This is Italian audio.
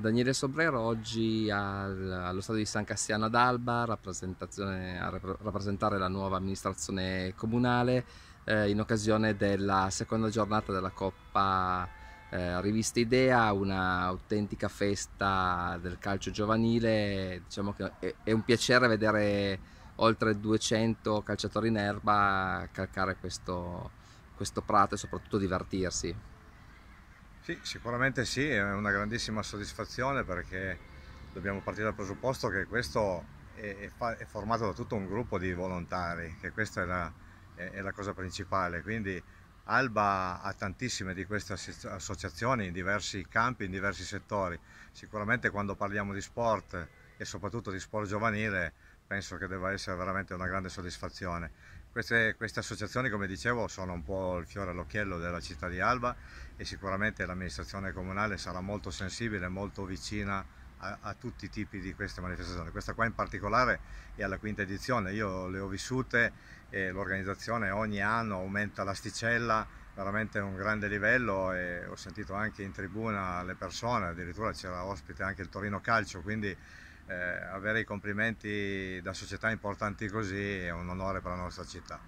Daniele Sobrero oggi al, allo stadio di San Cassiano ad Alba a rappresentare la nuova amministrazione comunale eh, in occasione della seconda giornata della Coppa eh, Rivista Idea, un'autentica festa del calcio giovanile. Diciamo che è, è un piacere vedere oltre 200 calciatori in erba calcare questo, questo prato e soprattutto divertirsi. Sì, sicuramente sì, è una grandissima soddisfazione perché dobbiamo partire dal presupposto che questo è, è, è formato da tutto un gruppo di volontari, che questa è la, è la, cosa principale, quindi Alba ha tantissime di queste associazioni in diversi campi, in diversi settori, sicuramente quando parliamo di sport e soprattutto di sport giovanile penso che debba essere veramente una grande soddisfazione queste, queste, associazioni, come dicevo, sono un po' il fiore all'occhiello della città di Alba e sicuramente l'amministrazione comunale sarà molto sensibile, molto vicina a, a, tutti i tipi di queste manifestazioni. Questa qua in particolare è alla quinta edizione, io le ho vissute e l'organizzazione ogni anno aumenta l'asticella, veramente un grande livello e ho sentito anche in tribuna le persone, addirittura c'era ospite anche il Torino Calcio, quindi eh, avere i complimenti da società importanti così è un onore per la nostra città.